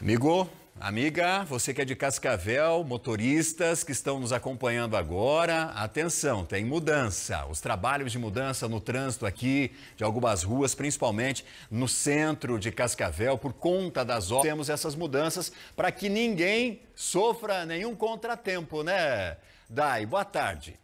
Amigo, amiga, você que é de Cascavel, motoristas que estão nos acompanhando agora, atenção, tem mudança. Os trabalhos de mudança no trânsito aqui, de algumas ruas, principalmente no centro de Cascavel, por conta das obras, temos essas mudanças para que ninguém sofra nenhum contratempo, né? Dai, boa tarde.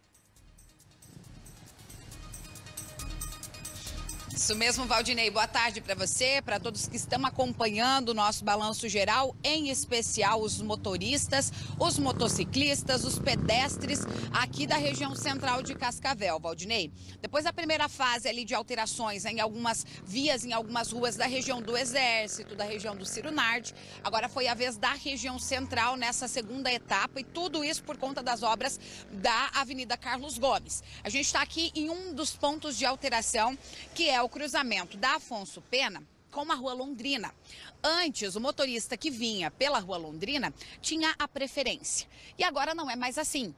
Isso mesmo, Valdinei. Boa tarde para você, para todos que estão acompanhando o nosso balanço geral, em especial os motoristas, os motociclistas, os pedestres aqui da região central de Cascavel, Valdinei. Depois da primeira fase ali de alterações em algumas vias, em algumas ruas da região do Exército, da região do Ciro Nardi, agora foi a vez da região central nessa segunda etapa e tudo isso por conta das obras da Avenida Carlos Gomes. A gente está aqui em um dos pontos de alteração que é o cruzamento da Afonso Pena com a Rua Londrina. Antes, o motorista que vinha pela Rua Londrina tinha a preferência. E agora não é mais assim.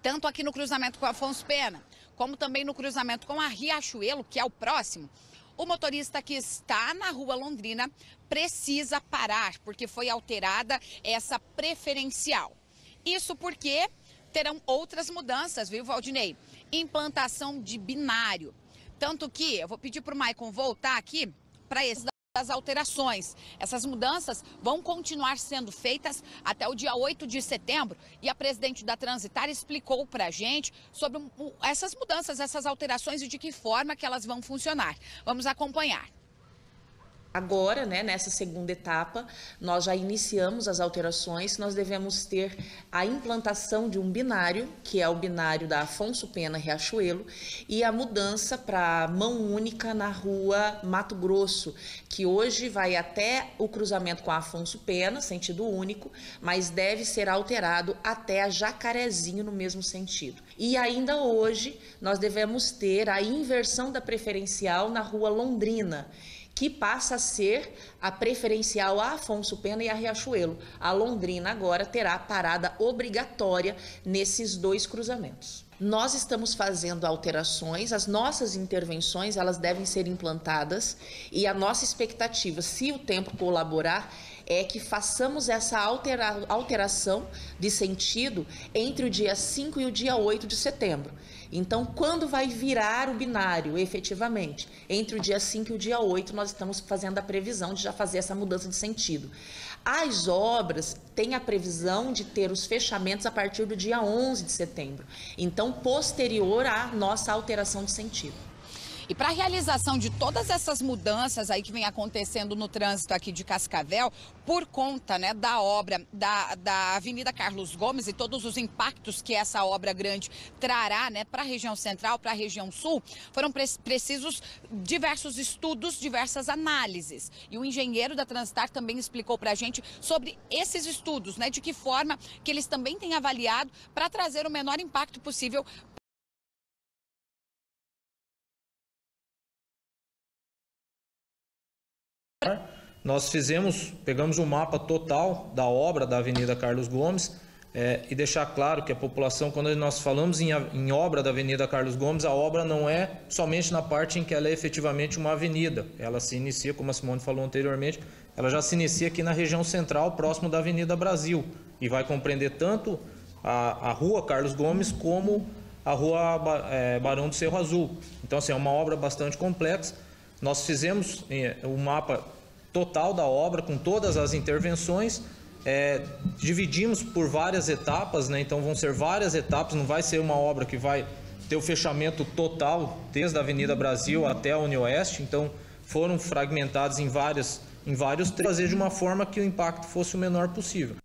Tanto aqui no cruzamento com a Afonso Pena, como também no cruzamento com a Riachuelo, que é o próximo, o motorista que está na Rua Londrina precisa parar, porque foi alterada essa preferencial. Isso porque terão outras mudanças, viu, Valdinei? Implantação de binário tanto que eu vou pedir para o Maicon voltar aqui para esse das alterações. Essas mudanças vão continuar sendo feitas até o dia 8 de setembro e a presidente da Transitar explicou para a gente sobre essas mudanças, essas alterações e de que forma que elas vão funcionar. Vamos acompanhar. Agora, né, nessa segunda etapa, nós já iniciamos as alterações, nós devemos ter a implantação de um binário, que é o binário da Afonso Pena Riachuelo, e a mudança para mão única na rua Mato Grosso, que hoje vai até o cruzamento com a Afonso Pena, sentido único, mas deve ser alterado até a Jacarezinho no mesmo sentido. E ainda hoje, nós devemos ter a inversão da preferencial na rua Londrina que passa a ser a preferencial a Afonso Pena e a Riachuelo. A Londrina agora terá parada obrigatória nesses dois cruzamentos. Nós estamos fazendo alterações, as nossas intervenções, elas devem ser implantadas e a nossa expectativa, se o tempo colaborar, é que façamos essa altera alteração de sentido entre o dia 5 e o dia 8 de setembro. Então, quando vai virar o binário, efetivamente? Entre o dia 5 e o dia 8, nós estamos fazendo a previsão de já fazer essa mudança de sentido. As obras têm a previsão de ter os fechamentos a partir do dia 11 de setembro. Então, posterior à nossa alteração de sentido. E para a realização de todas essas mudanças aí que vem acontecendo no trânsito aqui de Cascavel, por conta né, da obra da, da Avenida Carlos Gomes e todos os impactos que essa obra grande trará né, para a região central, para a região sul, foram pre precisos diversos estudos, diversas análises. E o engenheiro da Transitar também explicou para a gente sobre esses estudos, né, de que forma que eles também têm avaliado para trazer o menor impacto possível Né? Nós fizemos, pegamos um mapa total da obra da Avenida Carlos Gomes é, e deixar claro que a população, quando nós falamos em, em obra da Avenida Carlos Gomes, a obra não é somente na parte em que ela é efetivamente uma avenida. Ela se inicia, como a Simone falou anteriormente, ela já se inicia aqui na região central, próximo da Avenida Brasil, e vai compreender tanto a, a rua Carlos Gomes como a rua é, Barão do Cerro Azul. Então, assim, é uma obra bastante complexa nós fizemos eh, o um mapa total da obra com todas as intervenções, é, dividimos por várias etapas, né? então vão ser várias etapas, não vai ser uma obra que vai ter o fechamento total desde a Avenida Brasil até a Unioeste, então foram fragmentados em várias em vários fazer de uma forma que o impacto fosse o menor possível.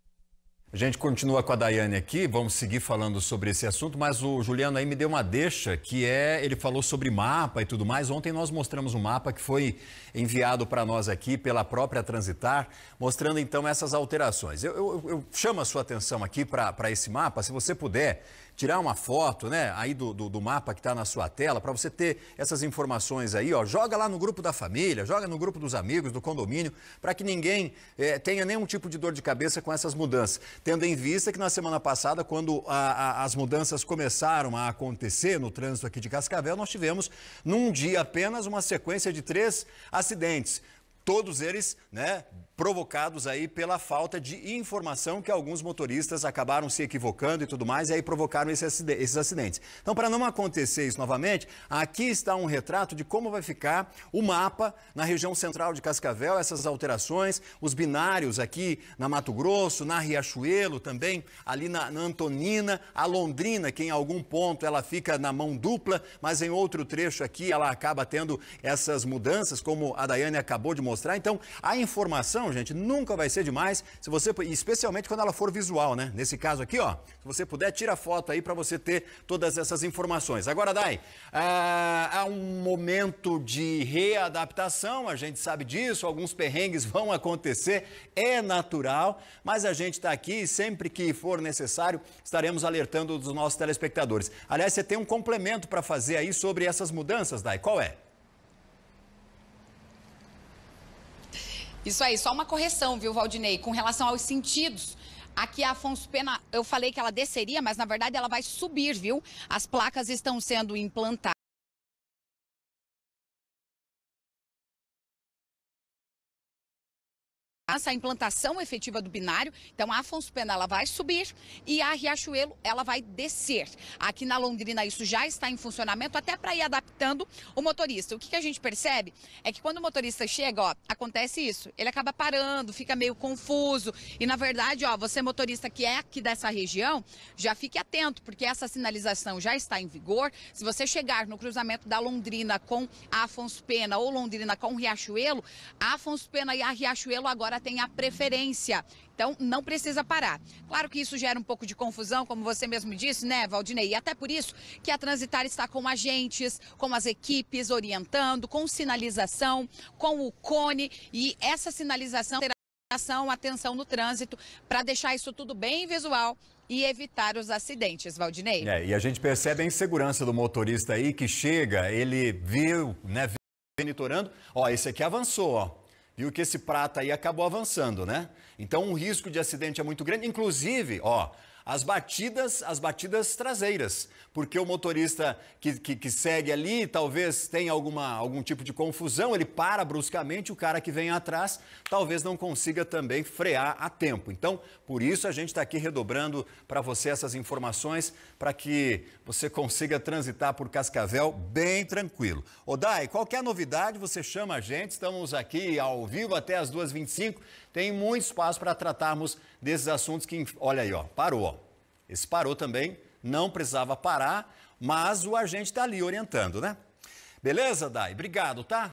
A gente continua com a Daiane aqui, vamos seguir falando sobre esse assunto, mas o Juliano aí me deu uma deixa, que é, ele falou sobre mapa e tudo mais. Ontem nós mostramos um mapa que foi enviado para nós aqui pela própria Transitar, mostrando então essas alterações. Eu, eu, eu chamo a sua atenção aqui para esse mapa, se você puder, tirar uma foto, né, aí do, do, do mapa que está na sua tela, para você ter essas informações aí, ó. Joga lá no grupo da família, joga no grupo dos amigos, do condomínio, para que ninguém eh, tenha nenhum tipo de dor de cabeça com essas mudanças. Tendo em vista que na semana passada, quando a, a, as mudanças começaram a acontecer no trânsito aqui de Cascavel, nós tivemos, num dia apenas, uma sequência de três acidentes todos eles, né, provocados aí pela falta de informação que alguns motoristas acabaram se equivocando e tudo mais, e aí provocaram esses acidentes. Então, para não acontecer isso novamente, aqui está um retrato de como vai ficar o mapa na região central de Cascavel, essas alterações, os binários aqui na Mato Grosso, na Riachuelo também, ali na, na Antonina, a Londrina, que em algum ponto ela fica na mão dupla, mas em outro trecho aqui ela acaba tendo essas mudanças, como a Daiane acabou de mostrar, mostrar. Então, a informação, gente, nunca vai ser demais, se você, especialmente quando ela for visual, né? Nesse caso aqui, ó, se você puder, tira foto aí para você ter todas essas informações. Agora, Dai, ah, há um momento de readaptação, a gente sabe disso, alguns perrengues vão acontecer, é natural, mas a gente está aqui e sempre que for necessário, estaremos alertando os nossos telespectadores. Aliás, você tem um complemento para fazer aí sobre essas mudanças, Dai, qual é? Isso aí, só uma correção, viu, Valdinei, com relação aos sentidos. Aqui a Afonso Pena, eu falei que ela desceria, mas na verdade ela vai subir, viu? As placas estão sendo implantadas. essa implantação efetiva do binário. Então, a Afonso Pena ela vai subir e a Riachuelo ela vai descer. Aqui na Londrina isso já está em funcionamento até para ir adaptando o motorista. O que, que, a gente percebe é que quando o motorista chega, ó, acontece isso. Ele acaba parando, fica meio confuso e na verdade, ó, você motorista que é aqui dessa região, já fique atento porque essa sinalização já está em vigor. Se você chegar no cruzamento da Londrina com a Afonso Pena ou Londrina com Riachuelo, a Afonso Pena e a Riachuelo agora tem a preferência. Então, não precisa parar. Claro que isso gera um pouco de confusão, como você mesmo disse, né, Valdinei? E até por isso que a Transitar está com agentes, com as equipes orientando, com sinalização, com o cone. E essa sinalização terá atenção no trânsito para deixar isso tudo bem visual e evitar os acidentes, Valdinei. É, e a gente percebe a insegurança do motorista aí que chega, ele viu, né, monitorando, ó, esse aqui avançou, ó, viu que esse prata aí acabou avançando, né? Então o risco de acidente é muito grande. Inclusive, ó, as batidas, as batidas traseiras, porque o motorista que, que, que, segue ali talvez tenha alguma, algum tipo de confusão, ele para bruscamente, o cara que vem atrás talvez não consiga também frear a tempo. Então, por isso a gente está aqui redobrando para você essas informações, para que você consiga transitar por Cascavel bem tranquilo. Odai, qualquer novidade você chama a gente, estamos aqui ao vivo até as 2h25, tem muito espaço para tratarmos desses assuntos que, olha aí, ó, parou, ó. Esse parou também, não precisava parar, mas o agente está ali orientando, né? Beleza, Dai? Obrigado, tá?